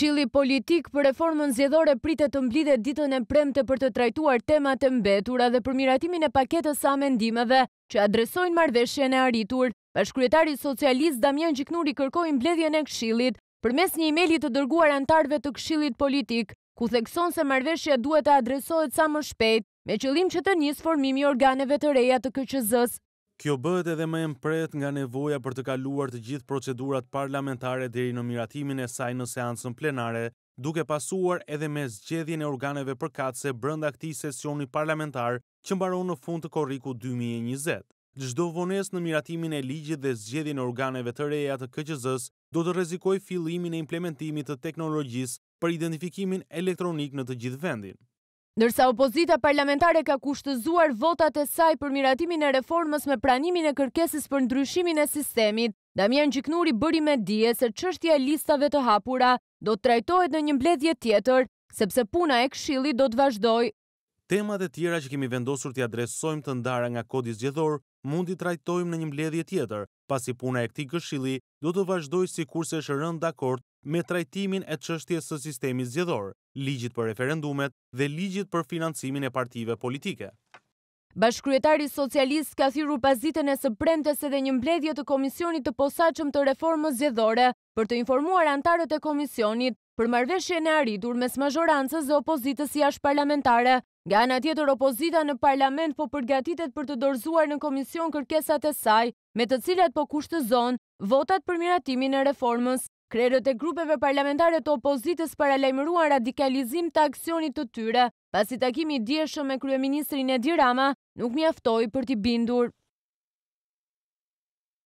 Këshilli politik për reformën zjedhore pritet të mblidhe ditën e premte për të trajtuar temat e mbetura dhe për miratimin e paketës sa mendimeve që adresojnë marveshje në arritur. Bashkryetari socialist Damian Gjiknuri kërkojnë mbledhje në këshillit për mes një imelit të dërguar antarve të këshillit politik, ku thekson se marveshje duhet të adresohet sa më shpejt, me qëllim që të njës formimi organeve të reja të këqëzës Kjo bëhet edhe më e mpret nga nevoja për të kaluar të gjithë procedurat parlamentare deri në miratimin e saj në seancën plenare, duke pasuar edhe me zgjedhjen e organeve përkatëse brenda këti sesioni parlamentar që mbaron në fund të korrikut 2020. Çdo vones në miratimin e ligjit dhe zgjedhjen e organeve të reja të KQZ-s do të rrezikojë fillimin e implementimit të teknologjisë për identifikimin elektronik në të gjithë vendin. Nërsa opozita parlamentare ka kushtëzuar votat e saj për miratimin e reformës me pranimin e kërkesis për ndryshimin e sistemit, Damian Gjiknuri bëri me dje se qështja listave të hapura do të trajtojt në një mbledhje tjetër, sepse puna e kshili do të vazhdoj. Temat e tjera që kemi vendosur të adresojmë të ndara nga kodis gjithor, mundi trajtojmë në një mbledhje tjetër, pasi puna e këti këshili do të vazhdoj si kurse shërën dakord me trajtimin e qështjes së sistemi zjedhor ligjit për referendumet dhe ligjit për financimin e partive politike. Bashkryetari socialist ka thiru pazitën e së premtës edhe një mbledhje të Komisionit të posaqëm të reformës zjedhore për të informuar antarët e Komisionit për marveshje në arritur mes majorancës dhe opozitës i ashtë parlamentare. Ga në tjetër opozita në parlament po përgatitet për të dorzuar në Komision kërkesat e saj, me të cilat po kushtë zonë, votat për miratimin e reformës. Krerët e grupeve parlamentare të opozitës para lejmëruan radikalizim të aksionit të tyre, pasi takimi djeshëm me Kryeministrin e Dirama, nuk mi aftoj për t'i bindur.